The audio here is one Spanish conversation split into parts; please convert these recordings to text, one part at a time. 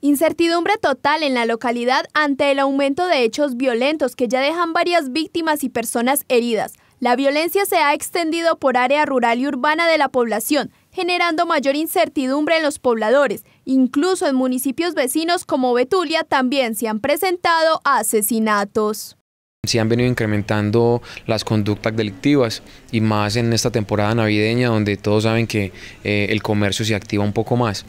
Incertidumbre total en la localidad ante el aumento de hechos violentos que ya dejan varias víctimas y personas heridas. La violencia se ha extendido por área rural y urbana de la población, generando mayor incertidumbre en los pobladores. Incluso en municipios vecinos como Betulia también se han presentado asesinatos. Se han venido incrementando las conductas delictivas y más en esta temporada navideña donde todos saben que eh, el comercio se activa un poco más.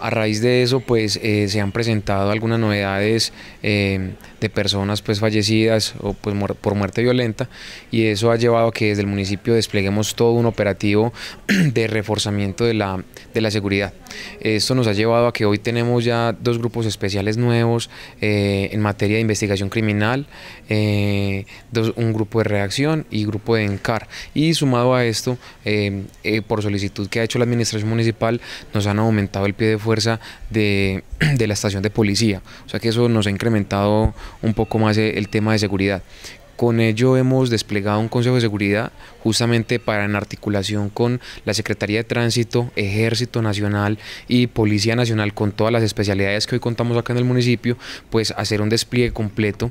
A raíz de eso, pues eh, se han presentado algunas novedades eh, de personas pues fallecidas o pues por muerte violenta y eso ha llevado a que desde el municipio despleguemos todo un operativo de reforzamiento de la, seguridad. Esto nos ha llevado a que hoy tenemos ya dos grupos especiales nuevos eh, en materia de investigación criminal, un grupo de reacción y grupo de ENCAR. Y sumado a esto, por solicitud que ha hecho la administración municipal, nos han aumentado el pie de fuego de, de, la estación de policía. O sea que eso nos ha incrementado un poco más e, el tema de seguridad. Con ello hemos desplegado un Consejo de Seguridad justamente para en articulación con la Secretaría de Tránsito, Ejército Nacional y Policía Nacional, con todas las especialidades que hoy contamos acá en el municipio, pues hacer un despliegue completo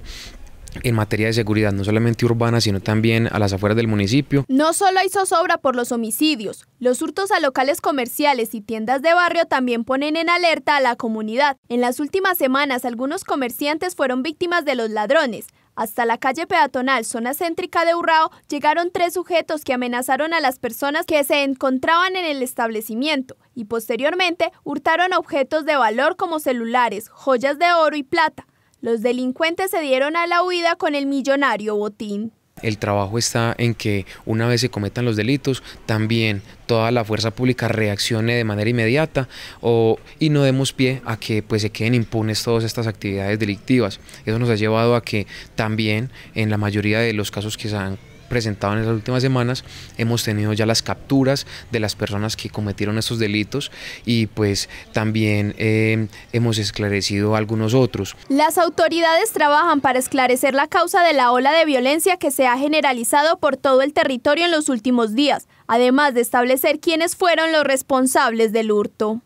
en materia de seguridad, no solamente urbana, sino también a las afueras del municipio. No solo hay zozobra por los homicidios, los hurtos a locales comerciales y tiendas de barrio también ponen en alerta a la comunidad. En las últimas semanas, algunos comerciantes fueron víctimas de los ladrones. Hasta la calle peatonal, zona céntrica de Urrao, llegaron tres sujetos que amenazaron a las personas que se encontraban en el establecimiento y posteriormente hurtaron objetos de valor como celulares, joyas de oro y plata. Los delincuentes se dieron a la huida con el millonario botín. El trabajo está en que una vez se cometan los delitos, también toda la fuerza pública reaccione de manera inmediata o, y no demos pie a que pues, se queden impunes todas estas actividades delictivas. Eso nos ha llevado a que también en la mayoría de los casos que se han presentado en las últimas semanas, hemos tenido ya las capturas de las personas que cometieron estos delitos y pues también eh, hemos esclarecido algunos otros. Las autoridades trabajan para esclarecer la causa de la ola de violencia que se ha generalizado por todo el territorio en los últimos días, además de establecer quiénes fueron los responsables del hurto.